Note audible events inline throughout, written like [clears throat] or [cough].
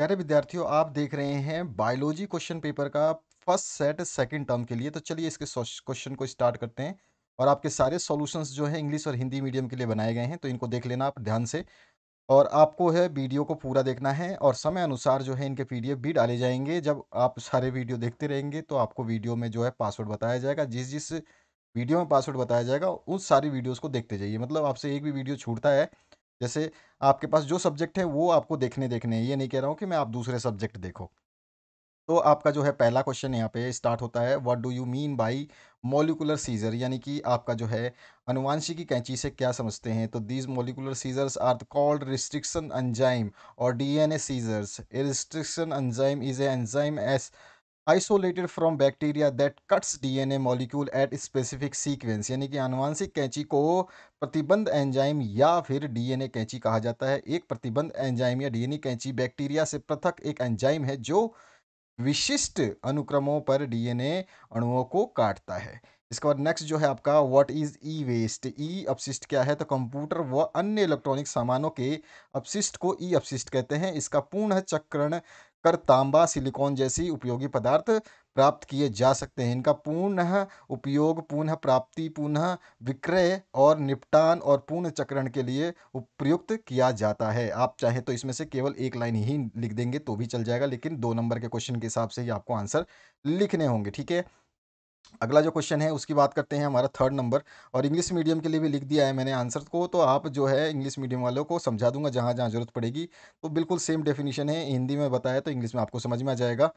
प्यारे विद्यार्थियों आप देख रहे हैं बायोलॉजी क्वेश्चन पेपर का फर्स्ट सेट सेकंड टर्म के लिए तो चलिए इसके क्वेश्चन को स्टार्ट करते हैं और आपके सारे सॉल्यूशंस जो है इंग्लिश और हिंदी मीडियम के लिए बनाए गए हैं तो इनको देख लेना आप ध्यान से और आपको है वीडियो को पूरा देखना है और समय अनुसार जो है इनके पी भी डाले जाएंगे जब आप सारे वीडियो देखते रहेंगे तो आपको वीडियो में जो है पासवर्ड बताया जाएगा जिस जिस वीडियो में पासवर्ड बताया जाएगा उस सारी वीडियोज़ को देखते जाइए मतलब आपसे एक भी वीडियो छूटता है जैसे आपके पास जो सब्जेक्ट है वो आपको देखने देखने हैं ये नहीं कह रहा हूँ कि मैं आप दूसरे सब्जेक्ट देखो तो आपका जो है पहला क्वेश्चन यहाँ पे स्टार्ट होता है what do you mean by molecular scissor यानी कि आपका जो है अनुवांशी की कैंची से क्या समझते हैं तो these molecular scissors are called restriction enzyme और DNA scissors restriction enzyme is a enzyme as isolated from bacteria that cuts DNA molecule at specific sequence यानी कि आनुवांशिक कैंची को प्रतिबंध एंजाइम या फिर डीएनए कैंची कहा जाता है एक प्रतिबंध एंजाइम या डीएनए कैंची बैक्टीरिया से पृथक एक एंजाइम है जो विशिष्ट अनुक्रमों पर डीएनए अणुओं को काटता है इसके बाद नेक्स्ट जो है आपका what is e waste e अपशिष्ट क्या है तो कंप्यूटर व अन्य इलेक्ट्रॉनिक सामानों के अपशिष्ट को ई अपशिष्ट कहते हैं इसका पूर्ण चक्रण कर तांबा सिलिकॉन जैसी उपयोगी पदार्थ प्राप्त किए जा सकते हैं इनका पुनः उपयोग पुनः प्राप्ति पुनः विक्रय और निपटान और पूर्ण चक्रण के लिए उपयुक्त किया जाता है आप चाहें तो इसमें से केवल एक लाइन ही लिख देंगे तो भी चल जाएगा लेकिन दो नंबर के क्वेश्चन के हिसाब से ही आपको आंसर लिखने होंगे ठीक है अगला जो क्वेश्चन है उसकी बात करते हैं हमारा थर्ड नंबर और इंग्लिश मीडियम के लिए भी लिख दिया है मैंने आंसर को तो आप जो है इंग्लिश मीडियम वालों को समझा दूंगा जहाँ जहाँ जरूरत पड़ेगी तो बिल्कुल सेम डेफिनेशन है हिंदी में बताया तो इंग्लिश में आपको समझ में आ जाएगा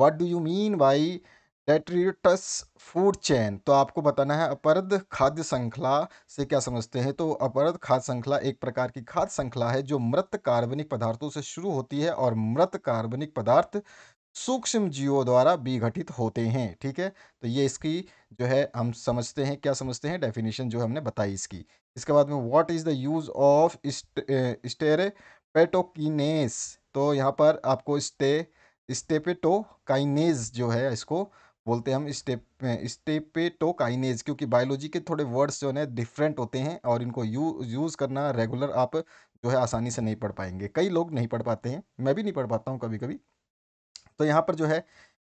what do you mean by detritus food chain तो आपको बताना है अपरद खाद्य श्रृंखला से क्या समझते हैं तो अपरद खाद्य श्रृंखला एक प्रकार की खाद्य श्रृंखला है जो मृत कार्बनिक पदार्थों से शुरू होती है और मृत कार्बनिक पदार्थ सूक्ष्म जीवों द्वारा विघटित होते हैं ठीक है तो ये इसकी जो है हम समझते हैं क्या समझते हैं डेफिनेशन जो हमने बताई इसकी इसके बाद में what is the use of streptokinase तो यहाँ पर आपको स्टे स्टेपेटोकाइनेज जो है इसको बोलते हैं हम स्टेप स्टेपेटोकाइनेज क्योंकि बायोलॉजी के थोड़े वर्ड्स जो है डिफरेंट होते हैं और इनको यू यूज़ करना रेगुलर आप जो है आसानी से नहीं पढ़ पाएंगे कई लोग नहीं पढ़ पाते हैं मैं भी नहीं पढ़ पाता हूँ कभी कभी तो यहाँ पर जो है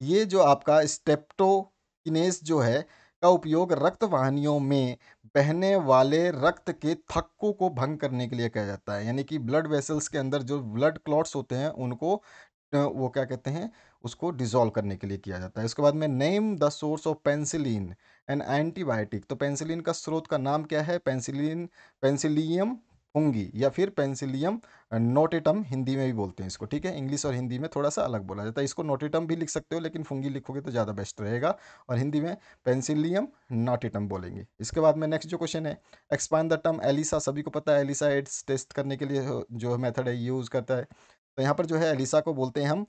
ये जो आपका स्टेप्टोकिनेस जो है का उपयोग रक्त वाहनियों में बहने वाले रक्त के थक्कों को भंग करने के लिए किया जाता है यानी कि ब्लड वेसल्स के अंदर जो ब्लड क्लॉट्स होते हैं उनको वो क्या कहते हैं उसको डिजोल्व करने के लिए किया जाता है उसके बाद में name the source of penicillin and antibiotic तो पेंसिलिन का स्रोत का नाम क्या है पेंसिलिन पेंसिलियम होंगी या फिर पेंसिलियम नोटेटम हिंदी में भी बोलते हैं इसको ठीक है इंग्लिश और हिंदी में थोड़ा सा अलग बोला जाता है इसको नोटेटम भी लिख सकते हो लेकिन फुंगी लिखोगे तो ज़्यादा बेस्ट रहेगा और हिंदी में पेंसिलियम नोटेटम बोलेंगे इसके बाद में नेक्स्ट जो क्वेश्चन है एक्सपांड द टर्म एलिसा सभी को पता है एलिसा एड्स टेस्ट करने के लिए जो मेथड है यूज़ करता है तो यहाँ पर जो है एलिसा को बोलते हैं हम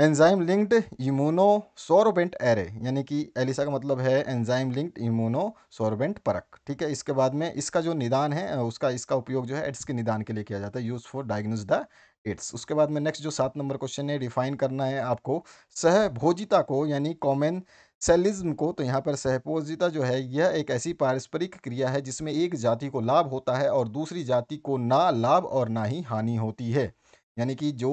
enzyme linked immuno sorbent array यानी कि एलिसा का मतलब है एंजाइम लिंक्ड इमोनो सोरबेंट परक ठीक है इसके बाद में इसका जो निदान है उसका इसका उपयोग जो है एड्स के निदान के लिए किया जाता है use for diagnose the AIDS उसके बाद में नेक्स्ट जो सात नंबर क्वेश्चन है डिफाइन करना है आपको सहभोजिता को यानी कॉमन सेलिज्म को तो यहाँ पर सहपोजिता जो है यह एक ऐसी पारस्परिक क्रिया है जिसमें एक जाति को लाभ होता है और दूसरी जाति को ना लाभ और ना ही हानि होती है यानी कि जो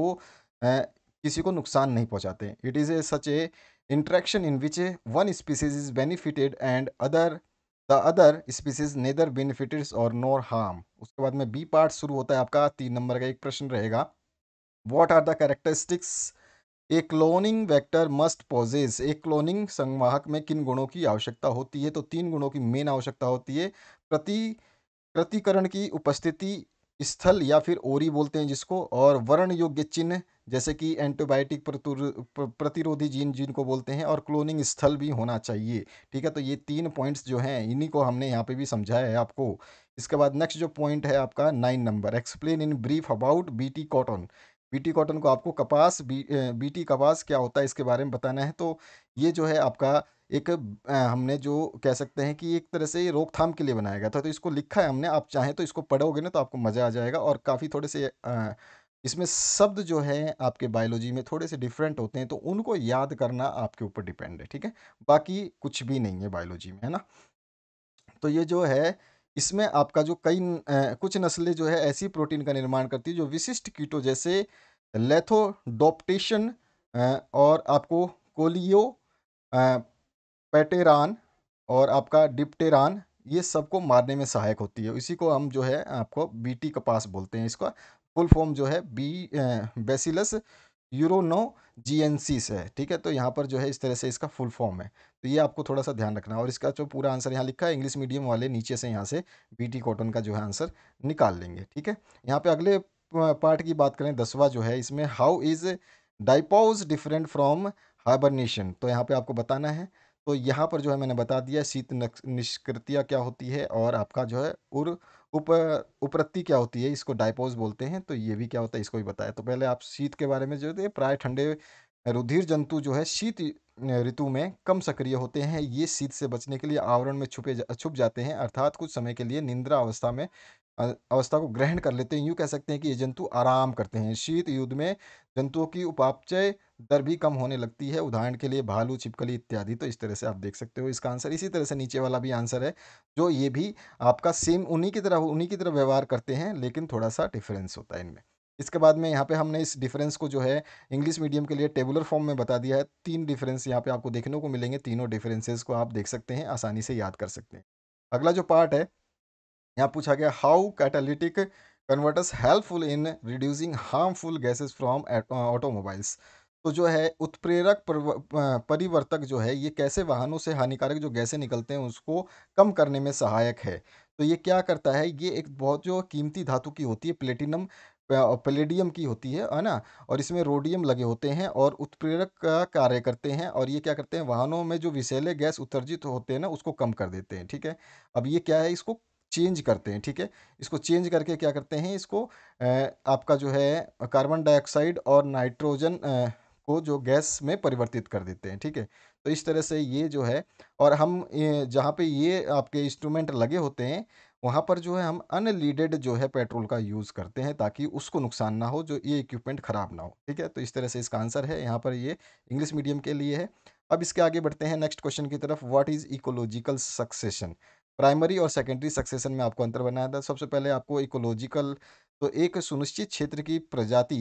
किसी को नुकसान नहीं पहुंचाते it is a such a interaction in which a one species is benefited and other the other species neither benefited और नोर हार्म उसके बाद में बी पार्ट शुरू होता है आपका तीन नंबर का एक प्रश्न रहेगा what are the characteristics a cloning vector must possess एक क्लोनिंग संवाहक में किन गुणों की आवश्यकता होती है तो तीन गुणों की मेन आवश्यकता होती है प्रति प्रतिकरण की उपस्थिति स्थल या फिर ओरी बोलते हैं जिसको और वर्ण योग्य चिन्ह जैसे कि एंटीबायोटिक प्रतिरोधी जीन जिनको बोलते हैं और क्लोनिंग स्थल भी होना चाहिए ठीक है तो ये तीन पॉइंट्स जो हैं इन्हीं को हमने यहाँ पे भी समझाया है आपको इसके बाद नेक्स्ट जो पॉइंट है आपका nine number explain in brief about BT cotton BT cotton को आपको कपास बी बीटी कपास क्या होता है इसके बारे में बताना है तो ये जो है आपका एक हमने जो कह सकते हैं कि एक तरह से ये रोकथाम के लिए बनाया गया था तो इसको लिखा है हमने आप चाहें तो इसको पढ़ोगे ना तो आपको मज़ा आ जाएगा और काफ़ी थोड़े से इसमें शब्द जो है आपके बायोलॉजी में थोड़े से डिफरेंट होते हैं तो उनको याद करना आपके ऊपर डिपेंड है ठीक है बाकी कुछ भी नहीं है बायोलॉजी में है ना तो ये जो है इसमें आपका जो कई कुछ नस्लें जो है ऐसी प्रोटीन का निर्माण करती है जो विशिष्ट कीटों जैसे लेथोडोप्टेशन और आपको कोलियो पेटेरान और आपका डिप्टेरान ये सबको मारने में सहायक होती है इसी को हम जो है आपको बीटी कपास बोलते हैं इसका फुल फॉर्म जो है बी बेसिलस यूरोनो जी से है ठीक है तो यहाँ पर जो है इस तरह से इसका फुल फॉर्म है तो ये आपको थोड़ा सा ध्यान रखना है और इसका जो पूरा आंसर यहाँ लिखा है इंग्लिश मीडियम वाले नीचे से यहाँ से बीटी कॉटन का जो है आंसर निकाल लेंगे ठीक है यहाँ पे अगले पार्ट की बात करें दसवा जो है इसमें how is diapause different from hibernation तो यहाँ पे आपको बताना है तो यहाँ पर जो है मैंने बता दिया शीत निष्क्रिया क्या होती है और आपका जो है उर् उप उपरत्ति क्या होती है इसको डायपोज बोलते हैं तो ये भी क्या होता है इसको भी बताया तो पहले आप शीत के बारे में जो है प्राय ठंडे रुधिर जंतु जो है शीत ऋतु में कम सक्रिय होते हैं ये शीत से बचने के लिए आवरण में छुपे छुप जाते हैं अर्थात कुछ समय के लिए निंद्रा अवस्था में अवस्था को ग्रहण कर लेते हैं यूँ कह सकते हैं कि ये जंतु आराम करते हैं शीत युद्ध में जंतुओं की उपापचय दर भी कम होने लगती है उदाहरण के लिए भालू छिपकली इत्यादि तो इस तरह से आप देख सकते हो इसका आंसर इसी तरह से नीचे वाला भी आंसर है जो ये भी आपका सेम उन्हीं की तरह उन्हीं की तरह व्यवहार करते हैं लेकिन थोड़ा सा डिफरेंस होता है इनमें इसके बाद में यहाँ पे हमने इस डिफरेंस को जो है इंग्लिश मीडियम के लिए टेबुलर फॉर्म में बता दिया है तीन डिफरेंस यहाँ पे आपको देखने को मिलेंगे तीनों डिफरेंसेस को आप देख सकते हैं आसानी से याद कर सकते हैं अगला जो पार्ट है यहाँ पूछा गया how catalytic converters helpful in reducing harmful gases from automobiles तो जो है उत्प्रेरक परिवर्तक जो है ये कैसे वाहनों से हानिकारक जो गैसें निकलते हैं उसको कम करने में सहायक है तो ये क्या करता है ये एक बहुत जो कीमती धातु की होती है प्लेटिनम प्लेडियम की होती है है ना और इसमें रोडियम लगे होते हैं और उत्प्रेरक का कार्य करते हैं और ये क्या करते हैं वाहनों में जो विषैले गैस उत्सर्जित होते हैं ना उसको कम कर देते हैं ठीक है अब ये क्या है इसको चेंज करते हैं ठीक है इसको चेंज करके क्या करते हैं इसको आपका जो है कार्बन डाइऑक्साइड और नाइट्रोजन को जो गैस में परिवर्तित कर देते हैं ठीक है तो इस तरह से ये जो है और हम जहाँ पे ये आपके इंस्ट्रूमेंट लगे होते हैं वहाँ पर जो है हम अनलीडेड जो है पेट्रोल का यूज़ करते हैं ताकि उसको नुकसान ना हो जो ये इक्विपमेंट ख़राब ना हो ठीक है तो इस तरह से इसका आंसर है यहाँ पर ये इंग्लिश मीडियम के लिए है अब इसके आगे बढ़ते हैं नेक्स्ट क्वेश्चन की तरफ what is ecological succession primary और सेकेंडरी सक्सेशन में आपको अंतर बनाया था सबसे पहले आपको इकोलॉजिकल तो एक सुनिश्चित क्षेत्र की प्रजाति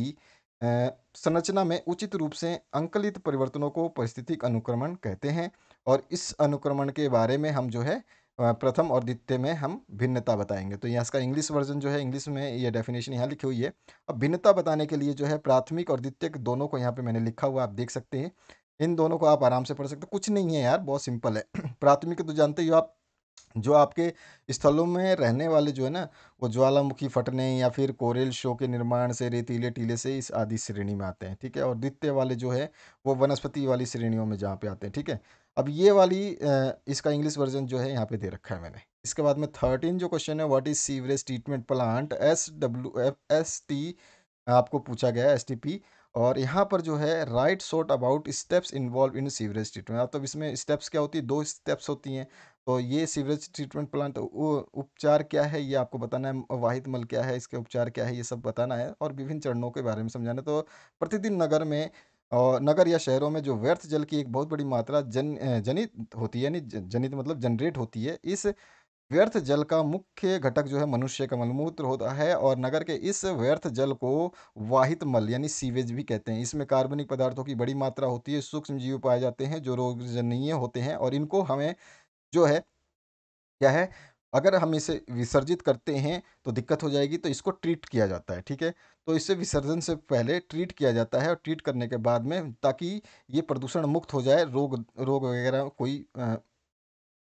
संरचना में उचित रूप से अंकलित परिवर्तनों को परिस्थितिक अनुक्रमण कहते हैं और इस अनुक्रमण के बारे में हम जो है प्रथम और द्वितीय में हम भिन्नता बताएंगे तो यहाँ इसका इंग्लिश वर्जन जो है इंग्लिश में ये डेफिनेशन यहाँ लिखी हुई है अब भिन्नता बताने के लिए जो है प्राथमिक और द्वितीय दोनों को यहाँ पे मैंने लिखा हुआ आप देख सकते हैं इन दोनों को आप आराम से पढ़ सकते हो कुछ नहीं है यार बहुत सिंपल है [clears throat] प्राथमिक तो जानते ही आप जो आपके स्थलों में रहने वाले जो है ना वो ज्वालामुखी फटने या फिर कोरेल शो के निर्माण से रेतीले टीले से इस आदि श्रेणी में आते हैं ठीक है और द्वितीय वाले जो है वो वनस्पति वाली श्रेणियों में जहाँ पे आते हैं ठीक है अब ये वाली इसका इंग्लिश वर्जन जो है यहाँ पे दे रखा है मैंने इसके बाद में थर्टीन जो क्वेश्चन है वट इज सीवरेज treatment plant S W F S T आपको पूछा गया है एस टी पी और यहाँ पर जो है write short about steps involve in सीवरेज ट्रीटमेंट अब तो इसमें स्टेप्स क्या होती है दो स्टेप्स होती हैं तो ये सीवरेज ट्रीटमेंट प्लांट उपचार क्या है ये आपको बताना है वाहित मल क्या है इसके उपचार क्या है ये सब बताना है और विभिन्न चरणों के बारे में समझाना है तो प्रतिदिन नगर में और नगर या शहरों में जो व्यर्थ जल की एक बहुत बड़ी मात्रा जन जनित होती है यानी जनित मतलब जनरेट होती है इस व्यर्थ जल का मुख्य घटक जो है मनुष्य का मलमूत्र होता है और नगर के इस व्यर्थ जल को वाहित मल यानी सीवेज भी कहते हैं इसमें कार्बनिक पदार्थों की बड़ी मात्रा होती है सूक्ष्म जीव पाए जाते हैं जो रोगजनीय होते हैं और इनको हमें जो है क्या है अगर हम इसे विसर्जित करते हैं तो दिक्कत हो जाएगी तो इसको ट्रीट किया जाता है ठीक है तो इसे विसर्जन से पहले ट्रीट किया जाता है और ट्रीट करने के बाद में ताकि ये प्रदूषण मुक्त हो जाए रोग रोग वगैरह कोई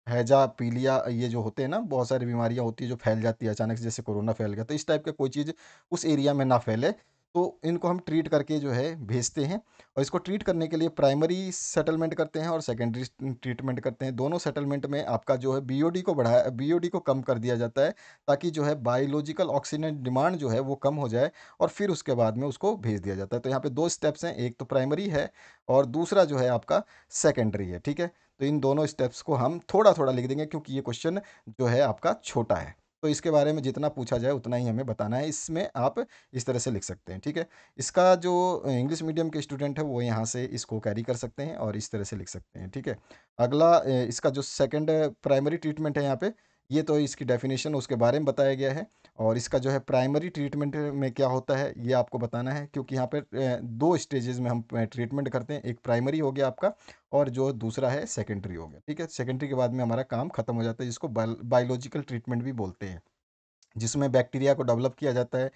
हैजा पीलिया ये जो होते हैं ना बहुत सारी बीमारियां होती है जो फैल जाती है अचानक जैसे कोरोना फैल गया तो इस टाइप का कोई चीज़ उस एरिया में ना फैले तो इनको हम ट्रीट करके जो है भेजते हैं और इसको ट्रीट करने के लिए प्राइमरी सेटलमेंट करते हैं और सेकेंडरी ट्रीटमेंट करते हैं दोनों सेटलमेंट में आपका जो है बीओडी को बढ़ाया बीओडी को कम कर दिया जाता है ताकि जो है बायोलॉजिकल ऑक्सीजन डिमांड जो है वो कम हो जाए और फिर उसके बाद में उसको भेज दिया जाता है तो यहाँ पर दो स्टेप्स हैं एक तो प्राइमरी है और दूसरा जो है आपका सेकेंडरी है ठीक है तो इन दोनों स्टेप्स को हम थोड़ा थोड़ा लिख देंगे क्योंकि ये क्वेश्चन जो है आपका छोटा है तो इसके बारे में जितना पूछा जाए उतना ही हमें बताना है इसमें आप इस तरह से लिख सकते हैं ठीक है इसका जो इंग्लिश मीडियम के स्टूडेंट है वो यहाँ से इसको कैरी कर सकते हैं और इस तरह से लिख सकते हैं ठीक है अगला इसका जो सेकेंड प्राइमरी ट्रीटमेंट है यहाँ पर ये तो इसकी डेफिनेशन उसके बारे में बताया गया है और इसका जो है प्राइमरी ट्रीटमेंट में क्या होता है ये आपको बताना है क्योंकि यहाँ पर दो स्टेजेस में हम ट्रीटमेंट करते हैं एक प्राइमरी हो गया आपका और जो दूसरा है सेकेंडरी हो गया ठीक है सेकेंडरी के बाद में हमारा काम खत्म हो जाता है जिसको बायोलॉजिकल ट्रीटमेंट भी बोलते हैं जिसमें बैक्टीरिया को डेवलप किया जाता है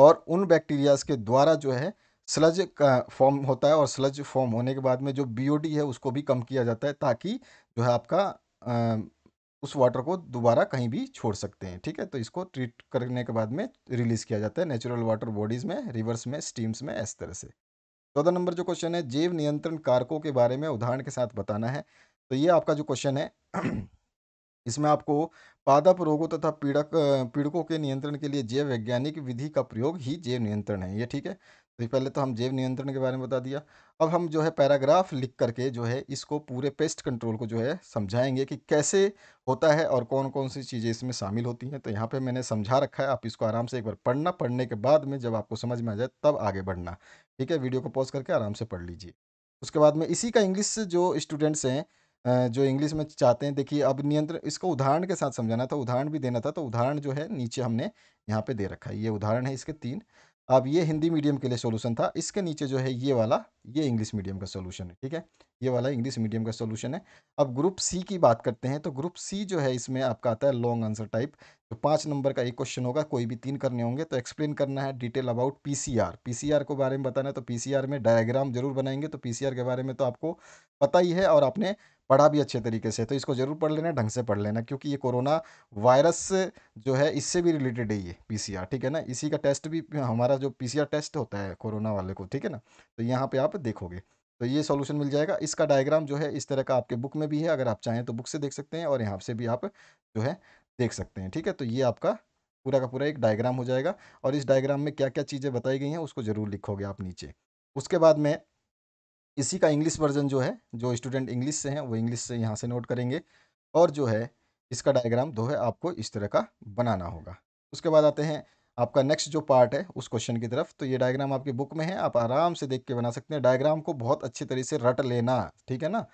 और उन बैक्टीरियाज के द्वारा जो है स्लज फॉर्म होता है और स्लज फॉर्म होने के बाद में जो बीओडी है उसको भी कम किया जाता है ताकि जो है आपका उस वाटर को दोबारा कहीं भी छोड़ सकते हैं ठीक है तो इसको ट्रीट करने के बाद में रिलीज़ किया जाता है नेचुरल वाटर बॉडीज़ में रिवर्स में स्टीम्स में इस तरह से चौदह नंबर जो क्वेश्चन है जैव नियंत्रण कारकों के बारे में उदाहरण के साथ बताना है तो ये आपका जो क्वेश्चन है [clears throat] इसमें आपको पादप रोगों तथा पीड़क पीड़कों के नियंत्रण के लिए जैव वैज्ञानिक विधि का प्रयोग ही जैव नियंत्रण है ये ठीक है तो पहले तो हम जैव नियंत्रण के बारे में बता दिया अब हम जो है पैराग्राफ लिख करके जो है इसको पूरे पेस्ट कंट्रोल को जो है समझाएंगे कि कैसे होता है और कौन कौन सी चीज़ें इसमें शामिल होती हैं तो यहाँ पे मैंने समझा रखा है आप इसको आराम से एक बार पढ़ना पढ़ने के बाद में जब आपको समझ में आ जाए तब आगे बढ़ना ठीक है वीडियो को पॉज करके आराम से पढ़ लीजिए उसके बाद में इसी का इंग्लिश जो स्टूडेंट्स हैं जो इंग्लिश में चाहते हैं देखिए अब नियंत्रण इसको उदाहरण के साथ समझाना था उदाहरण भी देना था तो उदाहरण जो है नीचे हमने यहाँ पे दे रखा है ये उदाहरण है इसके तीन अब ये हिंदी मीडियम के लिए सोल्यूशन था इसके नीचे जो है ये वाला ये इंग्लिश मीडियम का सोल्यूशन है ठीक है ये वाला इंग्लिश मीडियम का सोल्यूशन है अब ग्रुप सी की बात करते हैं तो ग्रुप सी जो है इसमें आपका आता है लॉन्ग आंसर टाइप तो पाँच नंबर का एक क्वेश्चन होगा कोई भी तीन करने होंगे तो एक्सप्लेन करना है डिटेल अबाउट पीसीआर पीसीआर को बारे में बताना है तो पीसीआर में डायग्राम जरूर बनाएंगे तो पीसीआर के बारे में तो आपको पता ही है और आपने पढ़ा भी अच्छे तरीके से तो इसको ज़रूर पढ़ लेना ढंग से पढ़ लेना क्योंकि ये कोरोना वायरस जो है इससे भी रिलेटेड है ये पीसीआर ठीक है ना इसी का टेस्ट भी हमारा जो पीसीआर टेस्ट होता है कोरोना वाले को ठीक है ना तो यहाँ पे आप देखोगे तो ये सॉल्यूशन मिल जाएगा इसका डायग्राम जो है इस तरह का आपके बुक में भी है अगर आप चाहें तो बुक से देख सकते हैं और यहाँ से भी आप जो है देख सकते हैं ठीक है तो ये आपका पूरा का पूरा एक डायग्राम हो जाएगा और इस डायग्राम में क्या क्या चीज़ें बताई गई हैं उसको ज़रूर लिखोगे आप नीचे उसके बाद में इसी का इंग्लिश वर्जन जो है जो स्टूडेंट इंग्लिश से हैं वो इंग्लिश से यहाँ से नोट करेंगे और जो है इसका डायग्राम दो है आपको इस तरह का बनाना होगा उसके बाद आते हैं आपका नेक्स्ट जो पार्ट है उस क्वेश्चन की तरफ तो ये डायग्राम आपकी बुक में है आप आराम से देख के बना सकते हैं डायग्राम को बहुत अच्छी तरह से रट लेना ठीक है ना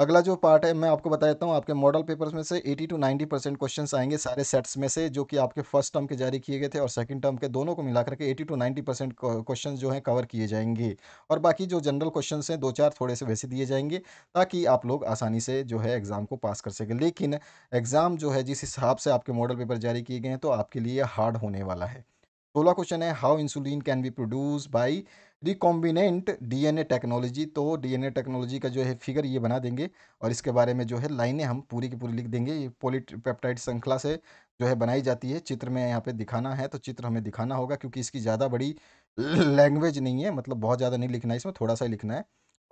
अगला जो पार्ट है मैं आपको बता देता हूँ आपके मॉडल पेपर्स में से 80 टू 90 परसेंट क्वेश्चन आएंगे सारे सेट्स में से जो कि आपके फर्स्ट टर्म के जारी किए गए थे और सेकंड टर्म के दोनों को मिलाकर के 80 टू 90 परसेंट क्वेश्चन जो हैं कवर किए जाएंगे और बाकी जो जनरल क्वेश्चन हैं दो चार थोड़े से वैसे दिए जाएंगे ताकि आप लोग आसानी से जो है एग्ज़ाम को पास कर सकें लेकिन एग्ज़ाम जो है जिस हिसाब से आपके मॉडल पेपर जारी किए गए हैं तो आपके लिए हार्ड होने वाला है सोलह क्वेश्चन है how insulin can be produce by recombinant DNA technology तो डीएनए टेक्नोलॉजी का जो है फिगर ये बना देंगे और इसके बारे में जो है लाइनें हम पूरी की पूरी लिख देंगे ये पोलिट पेप्टाइड श्रृंखला से जो है बनाई जाती है चित्र में यहाँ पे दिखाना है तो चित्र हमें दिखाना होगा क्योंकि इसकी ज़्यादा बड़ी लैंग्वेज नहीं है मतलब बहुत ज़्यादा नहीं लिखना है इसमें थोड़ा सा ही लिखना है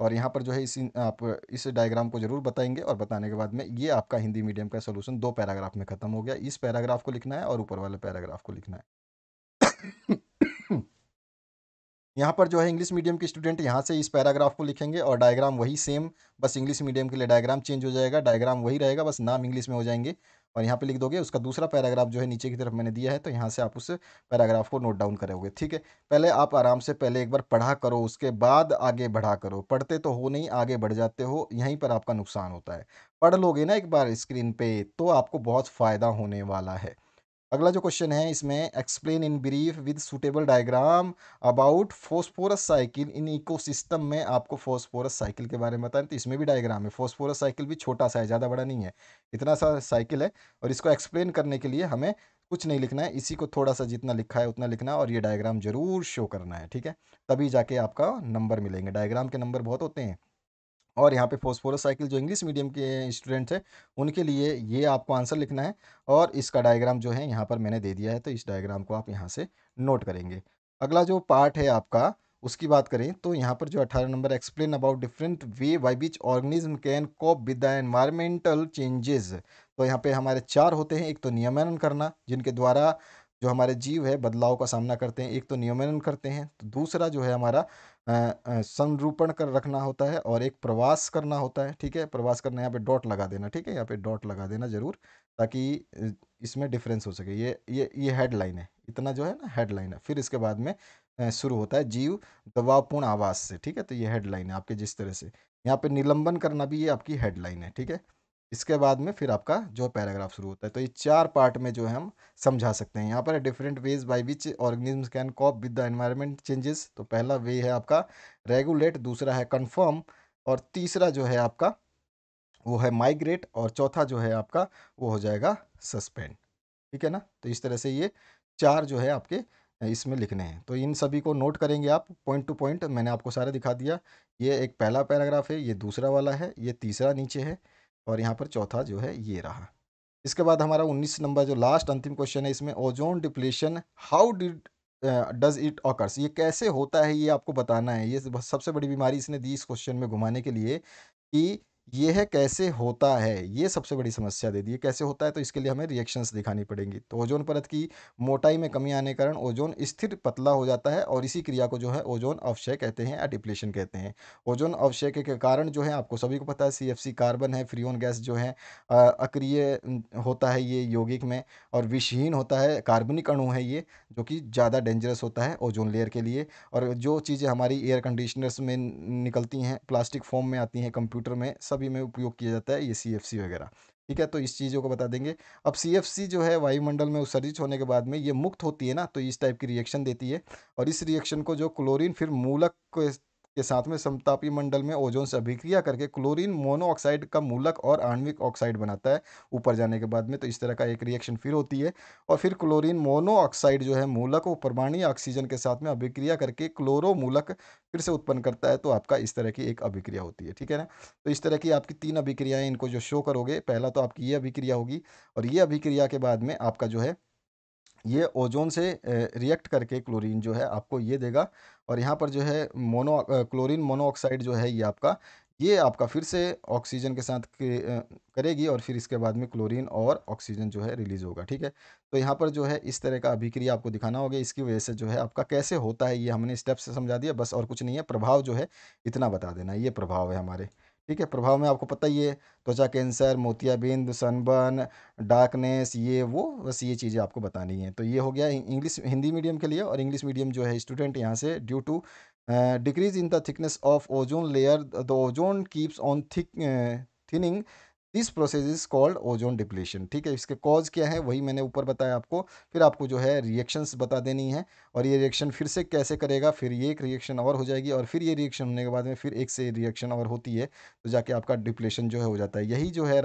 और यहाँ पर जो है इस आप इस डायग्राम को जरूर बताएंगे और बताने के बाद में ये आपका हिंदी मीडियम का सोल्यूशन दो पैराग्राफ में खत्म हो गया इस पैराग्राफ को लिखना है और ऊपर वाले पैराग्राफ को लिखना है यहाँ पर जो है इंग्लिश मीडियम के स्टूडेंट यहाँ से इस पैराग्राफ को लिखेंगे और डायग्राम वही सेम बस इंग्लिश मीडियम के लिए डायग्राम चेंज हो जाएगा डायग्राम वही रहेगा बस नाम इंग्लिश में हो जाएंगे और यहाँ पे लिख दोगे उसका दूसरा पैराग्राफ जो है नीचे की तरफ मैंने दिया है तो यहाँ से आप उस पैराग्राफ को नोट डाउन करोगे ठीक है पहले आप आराम से पहले एक बार पढ़ा करो उसके बाद आगे बढ़ा करो पढ़ते तो हो नहीं आगे बढ़ जाते हो यहीं पर आपका नुकसान होता है पढ़ लोगे ना एक बार स्क्रीन पे तो आपको बहुत फ़ायदा होने वाला है अगला जो क्वेश्चन है इसमें explain in brief with suitable diagram about phosphorus cycle in ecosystem में आपको फोस्फोरस साइकिल के बारे में बताएं तो इसमें भी डायग्राम है फोस्फोरस साइकिल भी छोटा सा है ज़्यादा बड़ा नहीं है इतना सा साइकिल है और इसको एक्सप्लेन करने के लिए हमें कुछ नहीं लिखना है इसी को थोड़ा सा जितना लिखा है उतना लिखना है और ये डायग्राम जरूर शो करना है ठीक है तभी जाके आपका नंबर मिलेंगे डायग्राम के नंबर बहुत होते हैं और यहाँ पे फोस्फोरस साइकिल जो इंग्लिश मीडियम के स्टूडेंट हैं उनके लिए ये आपको आंसर लिखना है और इसका डायग्राम जो है यहाँ पर मैंने दे दिया है तो इस डायग्राम को आप यहाँ से नोट करेंगे अगला जो पार्ट है आपका उसकी बात करें तो यहाँ पर जो अठारह number explain about different way by which organism can cope with the environmental changes तो यहाँ पे हमारे चार होते हैं एक तो नियमन करना जिनके द्वारा जो हमारे जीव है बदलाव का सामना करते हैं एक तो नियमन करते हैं तो दूसरा जो है हमारा संरूपण कर रखना होता है और एक प्रवास करना होता है ठीक है प्रवास करना यहाँ पे डॉट लगा देना ठीक है यहाँ पे डॉट लगा देना ज़रूर ताकि इसमें डिफरेंस हो सके ये ये ये हेडलाइन है इतना जो है ना हेडलाइन है फिर इसके बाद में शुरू होता है जीव दबावपूर्ण आवाज़ से ठीक है तो ये हेडलाइन है आपके जिस तरह से यहाँ पे निलंबन करना भी ये आपकी हेडलाइन है ठीक है इसके बाद में फिर आपका जो पैराग्राफ शुरू होता है तो ये चार पार्ट में जो है हम समझा सकते हैं यहाँ पर different ways by which organism can cope with the environment changes तो पहला वे है आपका रेगुलेट दूसरा है कन्फर्म और तीसरा जो है आपका वो है माइग्रेट और चौथा जो है आपका वो हो जाएगा सस्पेंड ठीक है ना तो इस तरह से ये चार जो है आपके इसमें लिखने हैं तो इन सभी को नोट करेंगे आप पॉइंट टू पॉइंट मैंने आपको सारे दिखा दिया ये एक पहला पैराग्राफ है ये दूसरा वाला है ये तीसरा नीचे है और यहाँ पर चौथा जो है ये रहा इसके बाद हमारा 19 नंबर जो लास्ट अंतिम क्वेश्चन है इसमें ozone depletion how did does it occurs ये कैसे होता है ये आपको बताना है ये सबसे बड़ी बीमारी इसने दी इस क्वेश्चन में घुमाने के लिए कि ये है कैसे होता है ये सबसे बड़ी समस्या दे दी है कैसे होता है तो इसके लिए हमें रिएक्शंस दिखानी पड़ेंगी तो ओजोन परत की मोटाई में कमी आने के कारण ओजोन स्थिर पतला हो जाता है और इसी क्रिया को जो है ओजोन अवशय कहते हैं या डिप्लेशन कहते हैं ओजोन अवशय के कारण जो है आपको सभी को पता है सी कार्बन है फ्रियोन गैस जो है अक्रिय होता है ये यौगिक में और विषहीन होता है कार्बनिक अणु है ये जो कि ज़्यादा डेंजरस होता है ओजोन लेयर के लिए और जो चीज़ें हमारी एयर कंडीशनर्स में निकलती हैं प्लास्टिक फॉर्म में आती हैं कंप्यूटर में सभी में उपयोग किया जाता है ये सी वगैरह ठीक है तो इस चीज़ों को बता देंगे अब सी जो है वायुमंडल में उत्सर्जित होने के बाद में ये मुक्त होती है ना तो इस टाइप की रिएक्शन देती है और इस रिएक्शन को जो क्लोरीन फिर मूलक के साथ में समतापी मंडल में ओजोन से अभिक्रिया करके क्लोरीन मोनोऑक्साइड का मूलक और आणविक ऑक्साइड बनाता है ऊपर जाने के बाद में तो इस तरह का एक रिएक्शन फिर होती है और फिर क्लोरीन मोनोऑक्साइड जो है मूलक और परमाणीय ऑक्सीजन के साथ में अभिक्रिया करके क्लोरो मूलक फिर से उत्पन्न करता है तो आपका इस तरह की एक अभिक्रिया होती है ठीक है ना तो इस तरह की आपकी तीन अभिक्रियाएँ इनको जो शो करोगे पहला तो आपकी ये अभिक्रिया होगी और ये अभिक्रिया के बाद में आपका जो है ये ओजोन से रिएक्ट करके क्लोरीन जो है आपको ये देगा और यहाँ पर जो है मोनो क्लोरीन मोनोऑक्साइड जो है ये आपका ये आपका फिर से ऑक्सीजन के साथ करेगी और फिर इसके बाद में क्लोरीन और ऑक्सीजन जो है रिलीज होगा ठीक है तो यहाँ पर जो है इस तरह का अभिक्रिया आपको दिखाना होगा इसकी वजह से जो है आपका कैसे होता है ये हमने स्टेप्स समझा दिया बस और कुछ नहीं है प्रभाव जो है इतना बता देना ये प्रभाव है हमारे ठीक है प्रभाव में आपको पता ही है त्वचा कैंसर मोतियाबिंद सनबर्न डार्कनेस ये वो बस ये चीज़ें आपको बतानी है तो ये हो गया इंग्लिश हिंदी मीडियम के लिए और इंग्लिश मीडियम जो है स्टूडेंट यहाँ से due to decrease in the thickness of ozone layer the ozone keeps on thick thinning this process is called ozone depletion ठीक है इसके कॉज क्या है वही मैंने ऊपर बताया आपको फिर आपको जो है रिएक्शंस बता देनी है और ये रिएक्शन फिर से कैसे करेगा फिर ये एक रिएक्शन और हो जाएगी और फिर ये रिएक्शन होने के बाद में फिर एक से रिएक्शन और होती है तो जाके आपका डिप्लेशन जो है हो जाता है यही जो है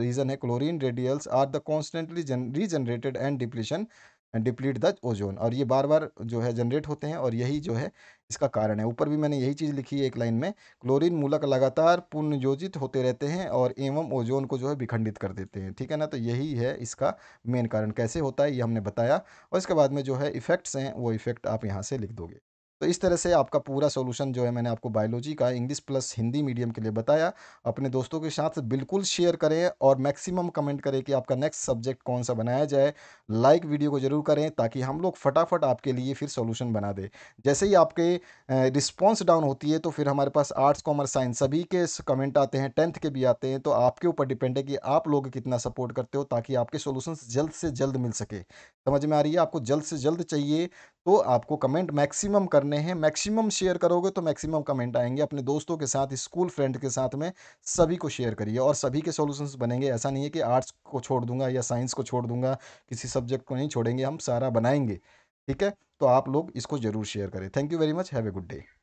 रीज़न है chlorine radials are the constantly regenerated and depletion and deplete the ozone और ये बार बार जो है जनरेट होते हैं और यही जो है इसका कारण है ऊपर भी मैंने यही चीज़ लिखी है एक लाइन में क्लोरीन मूलक लगातार पुनर्योजित होते रहते हैं और एवं ओजोन को जो है विखंडित कर देते हैं ठीक है ना तो यही है इसका मेन कारण कैसे होता है ये हमने बताया और इसके बाद में जो है इफ़ेक्ट्स हैं वो इफ़ेक्ट आप यहाँ से लिख दोगे तो इस तरह से आपका पूरा सोल्यूशन जो है मैंने आपको बायोलॉजी का इंग्लिश प्लस हिंदी मीडियम के लिए बताया अपने दोस्तों के साथ बिल्कुल शेयर करें और मैक्सिमम कमेंट करें कि आपका नेक्स्ट सब्जेक्ट कौन सा बनाया जाए लाइक वीडियो को ज़रूर करें ताकि हम लोग फटाफट आपके लिए फिर सोल्यूशन बना दें जैसे ही आपके रिस्पॉन्स डाउन होती है तो फिर हमारे पास आर्ट्स कॉमर्स साइंस सभी के कमेंट आते हैं टेंथ के भी आते हैं तो आपके ऊपर डिपेंड है कि आप लोग कितना सपोर्ट करते हो ताकि आपके सोल्यूशन जल्द से जल्द मिल सके समझ में आ रही है आपको जल्द से जल्द चाहिए तो आपको कमेंट मैक्सिमम करने हैं मैक्सिमम शेयर करोगे तो मैक्सिमम कमेंट आएंगे अपने दोस्तों के साथ स्कूल फ्रेंड के साथ में सभी को शेयर करिए और सभी के सॉल्यूशंस बनेंगे ऐसा नहीं है कि आर्ट्स को छोड़ दूंगा या साइंस को छोड़ दूंगा किसी सब्जेक्ट को नहीं छोड़ेंगे हम सारा बनाएंगे ठीक है तो आप लोग इसको ज़रूर शेयर करें thank you very much have a good day